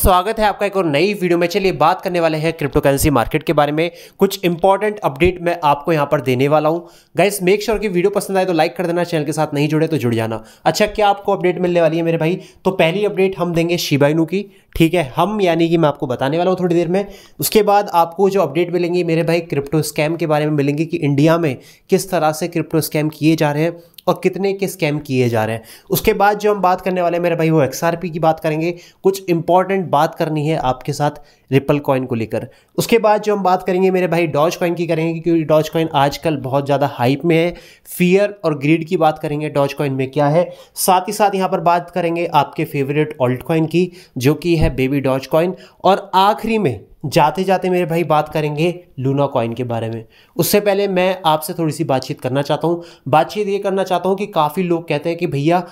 स्वागत है आपका एक और नई वीडियो में चलिए बात करने वाले हैं क्रिप्टो करेंसी मार्केट के बारे में कुछ इंपॉर्टेंट अपडेट मैं आपको यहां पर देने वाला हूं गाइस मेक श्योर की वीडियो पसंद आए तो लाइक कर देना चैनल के साथ नहीं जुड़े तो जुड़ जाना अच्छा क्या आपको अपडेट मिलने वाली है मेरे भाई तो पहली अपडेट हम देंगे शिबाइनू की ठीक है हम यानी कि मैं आपको बताने वाला हूँ थोड़ी देर में उसके बाद आपको जो अपडेट मिलेंगी मेरे भाई क्रिप्टो स्कैम के बारे में मिलेंगी कि इंडिया में किस तरह से क्रिप्टो स्कैम किए जा रहे हैं और कितने के स्कैम किए जा रहे हैं उसके बाद जो हम बात करने वाले हैं मेरे भाई वो एक्स की बात करेंगे कुछ इंपॉर्टेंट बात करनी है आपके साथ रिपल कॉइन को लेकर उसके बाद जो हम बात करेंगे मेरे भाई डॉज कॉइन की करेंगे क्योंकि डॉज कॉइन आजकल बहुत ज़्यादा हाइप में है फियर और ग्रीड की बात करेंगे डॉज कॉइन में क्या है साथ ही साथ यहाँ पर बात करेंगे आपके फेवरेट ऑल्ट कॉइन की जो कि है बेबी डॉज कॉइन और आखिरी में जाते जाते मेरे भाई बात करेंगे लूना कॉइन के बारे में उससे पहले मैं आपसे थोड़ी सी बातचीत करना चाहता हूँ बातचीत ये करना चाहता हूँ कि काफ़ी लोग कहते हैं कि भैया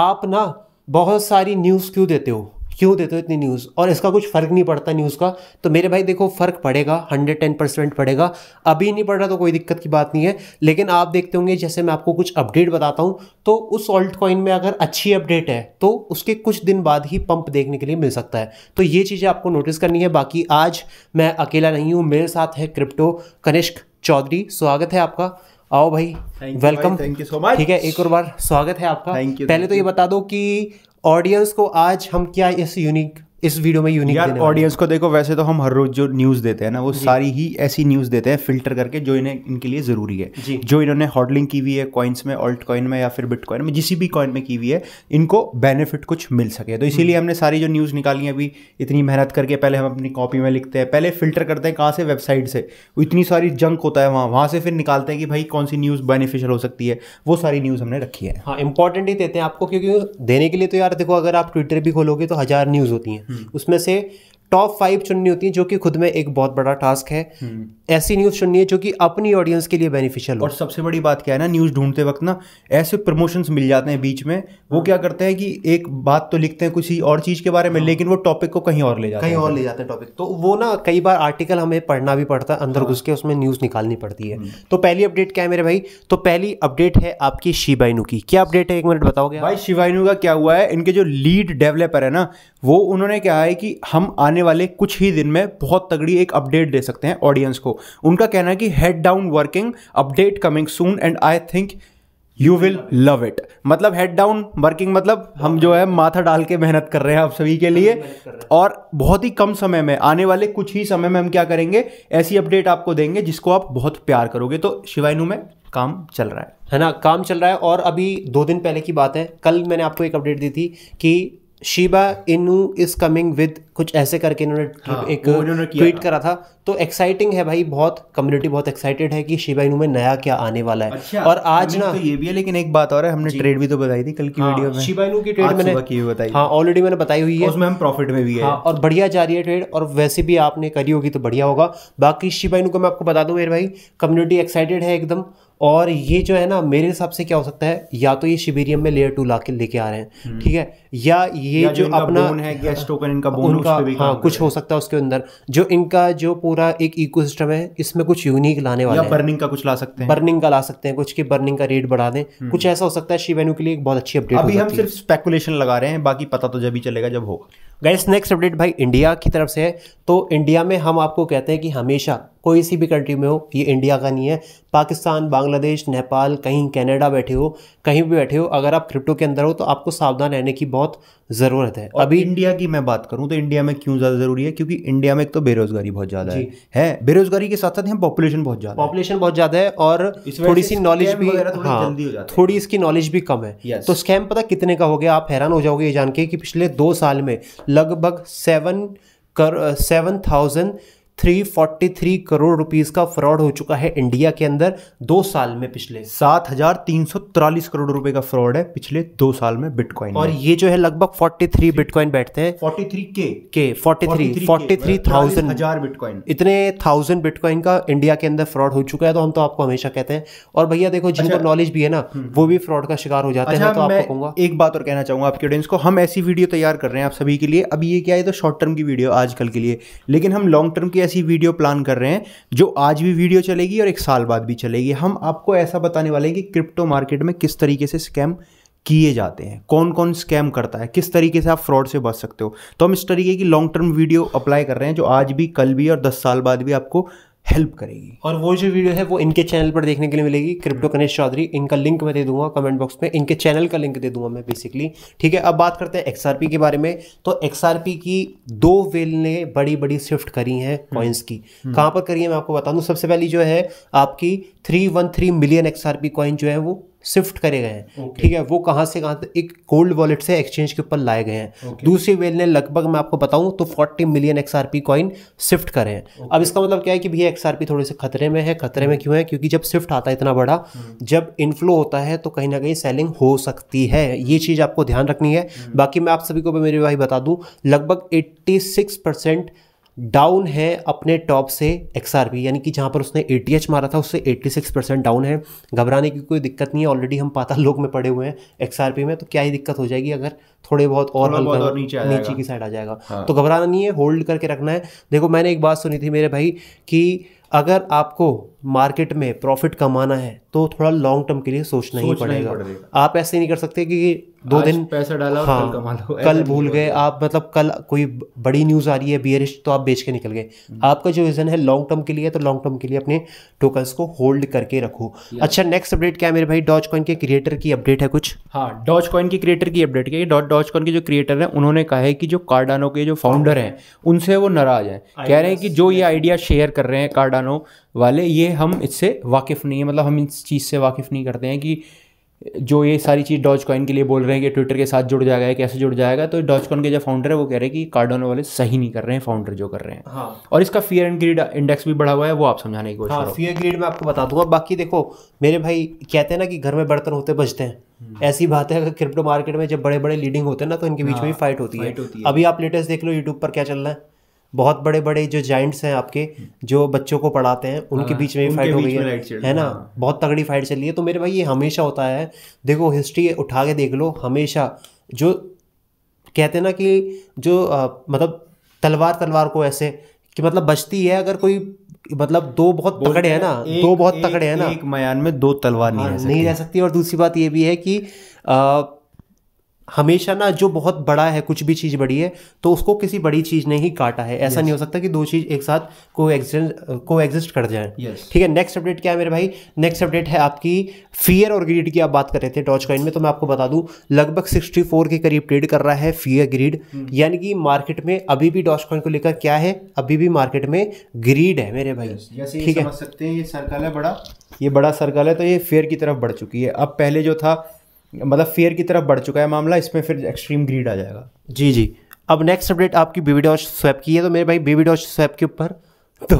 आप ना बहुत सारी न्यूज़ क्यों देते हो क्यों देते हो इतनी न्यूज़ और इसका कुछ फ़र्क नहीं पड़ता न्यूज़ का तो मेरे भाई देखो फ़र्क पड़ेगा हंड्रेड टेन परसेंट पड़ेगा अभी नहीं पड़ रहा तो कोई दिक्कत की बात नहीं है लेकिन आप देखते होंगे जैसे मैं आपको कुछ अपडेट बताता हूँ तो उस ऑल्ट कॉइन में अगर अच्छी अपडेट है तो उसके कुछ दिन बाद ही पंप देखने के लिए मिल सकता है तो ये चीज़ें आपको नोटिस करनी है बाकी आज मैं अकेला नहीं हूँ मेरे साथ है क्रिप्टो कनिष्क चौधरी स्वागत है आपका आओ भाई welcome thank you so much ठीक है एक और बार स्वागत है आपका पहले तो ये बता दो कि ऑडियंस को आज हम क्या इस यूनिक इस वीडियो में यूनिक यार ऑडियंस को देखो वैसे तो हम हर रोज जो न्यूज़ देते हैं ना वो सारी ही ऐसी न्यूज़ देते हैं फिल्टर करके जो इन्हें इनके लिए ज़रूरी है जो इन्होंने हॉडलिंग की हुई है कॉइन्स में ऑल्ट कॉइन में या फिर बिटकॉइन में जिस भी कॉइन में की हुई है इनको बेनिफिट कुछ मिल सके तो इसीलिए हम्म। हमने सारी जो न्यूज़ निकाली है अभी इतनी मेहनत करके पहले हम अपनी कॉपी में लिखते हैं पहले फिल्टर करते हैं कहाँ से वेबसाइट से इतनी सारी जंक होता है वहाँ वहाँ से फिर निकालते हैं कि भाई कौन सी न्यूज़ बेनिफिशियल हो सकती है वो सारी न्यूज़ हमने रखी है हाँ इंपॉर्टेंट ही देते हैं आपको क्योंकि देने के लिए तो यार देखो अगर आप ट्विटर भी खोलोगे तो हज़ार न्यूज़ होती हैं हम्म। उसमें से टॉप फाइव चुननी होती है जो कि खुद में एक बहुत बड़ा टास्क है हम्म। ऐसी न्यूज़ चुननी है जो कि अपनी ऑडियंस के लिए बेनिफिशियल हो और सबसे बड़ी बात क्या है ना न्यूज़ ढूंढते वक्त ना ऐसे प्रमोशंस मिल जाते हैं बीच में वो हाँ। क्या करते हैं कि एक बात तो लिखते हैं किसी और चीज़ के बारे में हाँ। लेकिन वो टॉपिक को कहीं और ले जाते कहीं और ले जाते हैं टॉपिक तो वो ना कई बार आर्टिकल हमें पढ़ना भी पड़ता है अंदर हाँ। घुस के उसमें न्यूज़ निकालनी पड़ती है हम्म। तो पहली अपडेट क्या है मेरे भाई तो पहली अपडेट है आपकी शिवाइनू की क्या अपडेट है एक मिनट बताओगे भाई शिवाइनू का क्या हुआ है इनके जो लीड डेवलपर है ना वो उन्होंने क्या है कि हम आने वाले कुछ ही दिन में बहुत तगड़ी एक अपडेट दे सकते हैं ऑडियंस को उनका कहना है कि head down working update coming soon and I think you will love it मतलब हेड डाउन वर्किंग मतलब हम जो है माथा डाल के मेहनत कर रहे हैं आप सभी के लिए और बहुत ही कम समय में आने वाले कुछ ही समय में हम क्या करेंगे ऐसी अपडेट आपको देंगे जिसको आप बहुत प्यार करोगे तो शिवाइनू में काम चल रहा है है ना काम चल रहा है और अभी दो दिन पहले की बात है कल मैंने आपको एक अपडेट दी थी कि Shiba Inu is coming with कुछ ऐसे करके इन्होंने हाँ, एक ट्वीट करा था तो एक्साइटिंग है भाई बहुत कम्युनिटी बहुत एक्साइटेड है कि शिबा इनू में नया क्या आने वाला है अच्छा, और आज ना तो ये भी है लेकिन एक बात और है हमने ट्रेड भी तो बताई थी कल की वीडियो हाँ, में शिबा इनू की ट्रेड मैंने बताई हाँ ऑलरेडी मैंने बताई हुई है उसमें हम प्रॉफिट में भी है हाँ, और बढ़िया जा रही है ट्रेड और वैसे भी आपने करी होगी तो बढ़िया होगा बाकी शिबा इनू को मैं आपको बता दूँ मेरे भाई कम्युनिटी एक्साइटेड है एकदम और ये जो है ना मेरे हिसाब से क्या हो सकता है या तो ये शिबेरियम में लेयर टू ला लेके आ रहे हैं हम्म। ठीक है या ये या जो, जो अपना है गैस टोकन हाँ, इनका बोन उनका भी हाँ कुछ हो सकता है उसके अंदर जो इनका जो पूरा एक इकोसिस्टम है इसमें कुछ यूनिक लाने वाला या बर्निंग का कुछ ला सकते हैं बर्निंग का ला सकते हैं कुछ की बर्निंग का रेट बढ़ा दें हम्म। कुछ ऐसा हो सकता है शिवेन्यू के लिए एक बहुत अच्छी अपडेट अभी हम सिर्फ स्पेकुलेशन लगा रहे हैं बाकी पता तो जब ही चलेगा जब होगा गैस नेक्स्ट अपडेट भाई इंडिया की तरफ से है तो इंडिया में हम आपको कहते हैं कि हमेशा कोई सी भी कंट्री में हो ये इंडिया का नहीं है पाकिस्तान बांग्लादेश नेपाल कहीं कनाडा बैठे हो कहीं भी बैठे हो अगर आप क्रिप्टो के अंदर हो तो आपको सावधान रहने की बहुत बहुत ज़रूरत है अभी इंडिया की मैं बात करूं तो इंडिया में क्यों ज़्यादा ज़रूरी है क्योंकि इंडिया में एक तो बेरोजगारी बहुत ज़्यादा है है बेरोजगारी के साथ साथ यहाँ पॉपुलेशन बहुत ज़्यादा पॉपुलेशन बहुत ज़्यादा है और थोड़ी सी नॉलेज भी हाँ थोड़ी इसकी नॉलेज भी कम है तो स्कैम पता कितने का हो गया आप हैरान हो जाओगे ये जान के कि पिछले दो साल में लगभग सेवन कर सेवन थाउजेंड 343 करोड़ रुपीस का फ्रॉड हो चुका है इंडिया के अंदर दो साल में पिछले सात हजार तीन सौ तिरालीस करोड़ रुपए का फ्रॉड है पिछले दो साल में बिटकॉइन और ये जो है लगभग 43 बिटकॉइन बैठते हैं 43 के के 43 थाउजेंड हजार बिटकॉइन इतने थाउजेंड बिटकॉइन का इंडिया के अंदर फ्रॉड हो चुका है तो हम तो आपको हमेशा कहते हैं और भैया देखो अच्छा। जिनको नॉलेज भी है ना हम्म। वो भी फ्रॉड का शिकार हो जाते हैं अच्छा, तो आपको एक बात और कहना चाहूंगा आपके ऑडियंस को हम ऐसी वीडियो तैयार कर रहे हैं आप सभी के लिए अभी ये क्या है तो शॉर्ट टर्म की वीडियो आजकल के लिए लेकिन हम लॉन्ग टर्म की ऐसी वीडियो प्लान कर रहे हैं जो आज भी वीडियो चलेगी और एक साल बाद भी चलेगी हम आपको ऐसा बताने वाले हैं कि क्रिप्टो मार्केट में किस तरीके से स्कैम किए जाते हैं कौन कौन स्कैम करता है किस तरीके से आप फ्रॉड से बच सकते हो तो हम इस तरीके की लॉन्ग टर्म वीडियो अप्लाई कर रहे हैं जो आज भी कल भी और दस साल बाद भी आपको हेल्प करेगी और वो जो वीडियो है वो इनके चैनल पर देखने के लिए मिलेगी क्रिप्टो कनेश चौधरी इनका लिंक मैं दे दूंगा कमेंट बॉक्स में इनके चैनल का लिंक दे दूंगा मैं बेसिकली ठीक है अब बात करते हैं एक्सआरपी के बारे में तो एक्सआरपी की दो वेल ने बड़ी बड़ी शिफ्ट करी हैं कॉइन्स की हम्म। कहाँ पर करी है मैं आपको बता दूँ तो सबसे पहली जो है आपकी थ्री मिलियन एक्सआरपी कॉइन जो है वो शिफ्ट करे गए हैं ठीक है वो कहाँ से कहाँ एक कोल्ड वॉलेट से एक्सचेंज के ऊपर लाए गए हैं दूसरी वेल ने लगभग मैं आपको बताऊं तो 40 मिलियन एक्सआरपी कॉइन शिफ्ट करे हैं अब इसका मतलब क्या है कि भैया एक्स पी थोड़े से खतरे में है खतरे में hmm. क्यों है क्योंकि जब शिफ्ट आता है इतना बड़ा hmm. जब इनफ्लो होता है तो कहीं ना कहीं सेलिंग हो सकती है ये चीज़ आपको ध्यान रखनी है hmm. बाकी मैं आप सभी को मेरे भाई बता दूँ लगभग एट्टी डाउन है अपने टॉप से एक्स यानी कि जहाँ पर उसने ए मारा था उससे 86 परसेंट डाउन है घबराने की कोई दिक्कत नहीं है ऑलरेडी हम पाता लोग में पड़े हुए हैं एक्स में तो क्या ही दिक्कत हो जाएगी अगर थोड़े बहुत और थोड़ा बहुत और नीचे नीचे की साइड आ जाएगा हाँ। तो घबराना नहीं है होल्ड करके रखना है देखो मैंने एक बात सुनी थी मेरे भाई कि अगर आपको मार्केट में प्रॉफिट कमाना है तो थोड़ा लॉन्ग टर्म के लिए सोचना ही पड़ेगा।, पड़ेगा आप ऐसे नहीं कर सकते कि दो दिन पैसा डाला हाँ, कल कमा लो कल भूल गए आप मतलब कल कोई बड़ी न्यूज़ आ रही है बियरिश तो आप बेच के निकल गए हम्म। आपका जो विजन है लॉन्ग टर्म के लिए तो लॉन्ग टर्म के लिए अपने टोकन को होल्ड करके रखो अच्छा नेक्स्ट अपडेट क्या है मेरे भाई डॉज कॉइन के क्रिएटर की अपडेट है कुछ हाँ डॉज कॉइन के क्रिएटर की अपडेट क्या डॉट डॉज कॉइन के जो क्रिएटर है उन्होंने कहा है कि जो कार्डानो के जो फाउंडर हैं उनसे वो नाराज है कह रहे हैं कि जो ये आइडिया शेयर कर रहे हैं कार्डानो वाले ये हम इससे वाकिफ़ नहीं है मतलब हम इस चीज़ से वाकिफ़ नहीं करते हैं कि जो ये सारी चीज़ डॉज कॉइन के लिए बोल रहे हैं कि ट्विटर के साथ जुड़ जाएगा कैसे जुड़ जाएगा तो डॉज कॉइन के जो फाउंडर है वो कह रहे हैं कि कार्डोनो वाले सही नहीं कर रहे हैं फाउंडर जो कर रहे हैं हाँ। और इसका फियर एंड ग्रीड इंडेक्स भी बढ़ा हुआ है वो आप समझाने की कोशिश हाँ, फियर ग्रीड मैं आपको बता दूंगा बाकी देखो मेरे भाई कहते हैं ना कि घर में बर्तन होते बचते हैं हम्म। ऐसी बात है अगर क्रिप्टो मार्केट में जब बड़े बड़े लीडिंग होते हैं ना तो इनके बीच हाँ, में भी फाइट होती है अभी आप लेटेस्ट देख लो यूट्यूब पर क्या चल रहा है बहुत बड़े बड़े जो जाइंट्स हैं आपके जो बच्चों को पढ़ाते हैं उनके हाँ, बीच में फाइट हो गई है है ना हाँ। बहुत तगड़ी फाइट चली है तो मेरे भाई ये हमेशा होता है देखो हिस्ट्री उठा के देख लो हमेशा जो कहते हैं ना कि जो मतलब तलवार तलवार को ऐसे कि मतलब बचती है अगर कोई मतलब दो बहुत तगड़े हैं ना एक, दो बहुत तगड़े हैं ना एक मयान में दो तलवार नहीं, हाँ, नहीं रह सकती और दूसरी बात ये भी है कि आ, हमेशा ना जो बहुत बड़ा है कुछ भी चीज़ बड़ी है तो उसको किसी बड़ी चीज़ ने ही काटा है ऐसा yes. नहीं हो सकता कि दो चीज़ एक साथ को एग्जिस्ट को एग्जिस्ट कर जाए yes. ठीक है नेक्स्ट अपडेट क्या है मेरे भाई नेक्स्ट अपडेट है आपकी फियर और ग्रीड की आप बात कर रहे थे टॉच कॉइन में तो मैं आपको बता दूँ लगभग सिक्सटी के करीब ट्रेड कर रहा है फियर ग्रीड hmm. यानी कि मार्केट में अभी भी डॉच कॉइन को लेकर क्या है अभी भी मार्केट में ग्रीड है मेरे भाई ठीक है सकते हैं ये सर्कल है बड़ा ये बड़ा सर्कल है तो ये फेयर की तरफ बढ़ चुकी है अब पहले जो था मतलब फेयर की तरफ बढ़ चुका है मामला इसमें फिर एक्सट्रीम ग्रीड आ जाएगा जी जी अब नेक्स्ट अपडेट आपकी बीबी डॉश स्वैप की है तो मेरे भाई बीबी डॉश स्वैप के ऊपर तो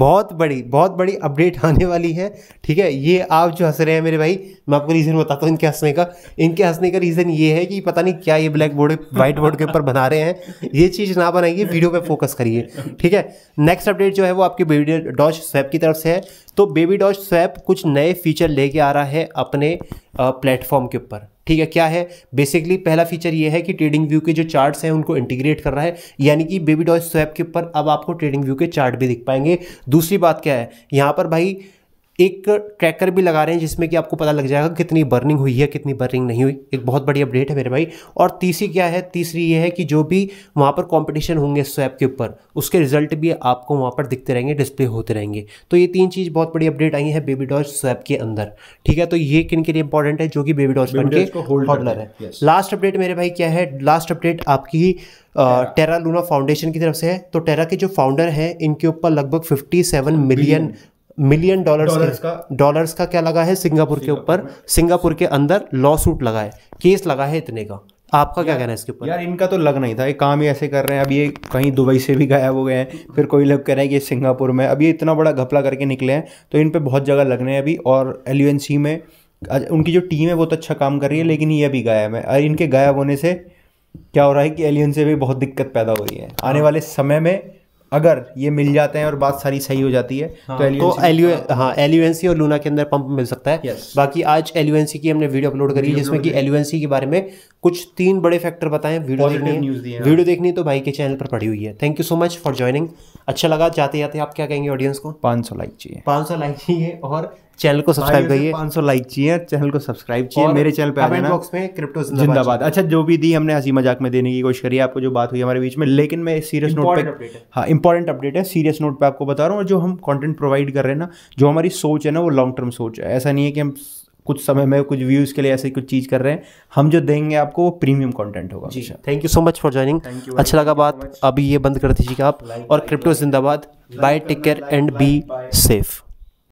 बहुत बड़ी बहुत बड़ी अपडेट आने वाली है ठीक है ये आप जो हंस रहे हैं मेरे भाई मैं आपको रीज़न बताता हूँ इनके हंसने का इनके हंसने का रीज़न ये है कि पता नहीं क्या ये ब्लैक बोर्ड वाइट बोर्ड के ऊपर बना रहे हैं ये चीज़ ना बनाइए वीडियो पे फोकस करिए ठीक है नेक्स्ट अपडेट जो है वो आपकी वीडियो डॉश स्वैप की तरफ से है तो बेबी डॉज स्वैप कुछ नए फीचर लेके आ रहा है अपने प्लेटफॉर्म के ऊपर ठीक है क्या है बेसिकली पहला फीचर ये है कि ट्रेडिंग व्यू के जो चार्ट्स हैं उनको इंटीग्रेट कर रहा है यानी कि बेबी डॉज स्वैप के ऊपर अब आपको ट्रेडिंग व्यू के चार्ट भी दिख पाएंगे दूसरी बात क्या है यहाँ पर भाई एक ट्रैकर भी लगा रहे हैं जिसमें कि आपको पता लग जाएगा कितनी बर्निंग हुई है कितनी बर्निंग नहीं हुई एक बहुत बड़ी अपडेट है मेरे भाई और तीसरी क्या है तीसरी ये है कि जो भी वहाँ पर कॉम्पिटिशन होंगे स्वैप के ऊपर उसके रिजल्ट भी आपको वहाँ पर दिखते रहेंगे डिस्प्ले होते रहेंगे तो ये तीन चीज़ बहुत बड़ी अपडेट आई है बेबी डॉज स्वैप के अंदर ठीक है तो ये किन के लिए इंपॉर्टेंट है जो कि बेबी डॉज बनकर के होल्डर है लास्ट अपडेट मेरे भाई क्या है लास्ट अपडेट आपकी टेरा लूना फाउंडेशन की तरफ से है तो टेरा के जो फाउंडर हैं इनके ऊपर लगभग 57 मिलियन मिलियन डॉलर्स डॉलर्स का क्या लगा है सिंगापुर के ऊपर सिंगापुर के अंदर लॉ सूट लगा है केस लगा है इतने का आपका क्या कहना है इसके ऊपर यार इनका तो लग नहीं था ये काम ही ऐसे कर रहे हैं अब ये कहीं दुबई से भी गायब हो गए हैं फिर कोई लोग कह रहे हैं कि सिंगापुर में अब ये इतना बड़ा घपला करके निकले हैं तो इन पर बहुत जगह लग रहे हैं अभी और एल में उनकी जो टीम है वो तो अच्छा काम कर रही है लेकिन ये अभी गायब है और इनके गायब होने से क्या हो रहा है कि एलियन से भी बहुत दिक्कत पैदा हो रही है आने वाले समय में अगर ये मिल जाते हैं और बात सारी सही हो जाती है हाँ, तो एल तो हाँ एल्यूएनसी और लूना के अंदर पंप मिल सकता है yes. बाकी आज एल्यूएनसी की हमने वीडियो अपलोड करी जिसमें कि एल्यूएनसी के बारे में कुछ तीन बड़े फैक्टर बताए वीडियो देखनी है वीडियो देखनी तो भाई के चैनल पर पड़ी हुई है thank you so much for joining अच्छा लगा जाते जाते आप क्या कहेंगे ऑडियंस को पाँच सौ लाइक चाहिए पाँच सौ लाइक चाहिए और चैनल को सब्सक्राइब करिए 500 लाइक चाहिए चैनल को सब्सक्राइब चाहिए मेरे चैनल पे बॉक्स में क्रिप्टो जिंदाबाद अच्छा जो भी दी हमने हंसी मजाक में देने की कोशिश करी आपको जो बात हुई हमारे बीच में लेकिन मैं सीरियस नोट पे हाँ इंपॉर्टेंट अपडेट है सीरियस नोट पे आपको बता रहा हूँ जो हम कॉन्टेंट प्रोवाइड कर रहे हैं ना जो हमारी सोच है ना वो लॉन्ग टर्म सोच है ऐसा नहीं है कि हम कुछ समय में कुछ व्यूज़ के लिए ऐसे कुछ चीज़ कर रहे हैं हम जो देंगे आपको वो प्रीमियम कंटेंट होगा जी thank you so much for joining अच्छा लगा बात अभी ये बंद कर दीजिएगा आप और क्रिप्टो जिंदाबाद bye take care and be safe